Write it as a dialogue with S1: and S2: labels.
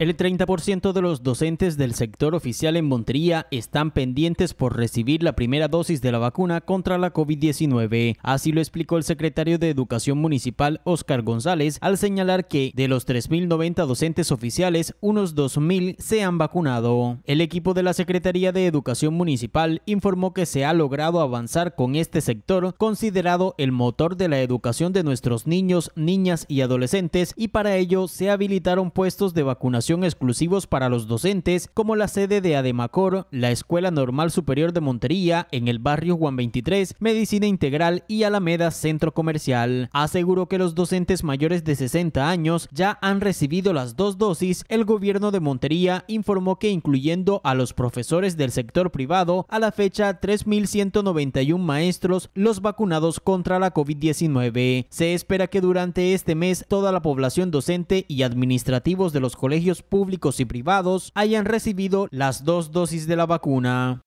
S1: El 30% de los docentes del sector oficial en Montería están pendientes por recibir la primera dosis de la vacuna contra la COVID-19. Así lo explicó el secretario de Educación Municipal, Óscar González, al señalar que de los 3.090 docentes oficiales, unos 2.000 se han vacunado. El equipo de la Secretaría de Educación Municipal informó que se ha logrado avanzar con este sector considerado el motor de la educación de nuestros niños, niñas y adolescentes y para ello se habilitaron puestos de vacunación exclusivos para los docentes, como la sede de Ademacor, la Escuela Normal Superior de Montería, en el barrio Juan 23, Medicina Integral y Alameda Centro Comercial. Aseguró que los docentes mayores de 60 años ya han recibido las dos dosis. El gobierno de Montería informó que incluyendo a los profesores del sector privado, a la fecha 3.191 maestros los vacunados contra la COVID-19. Se espera que durante este mes toda la población docente y administrativos de los colegios públicos y privados hayan recibido las dos dosis de la vacuna.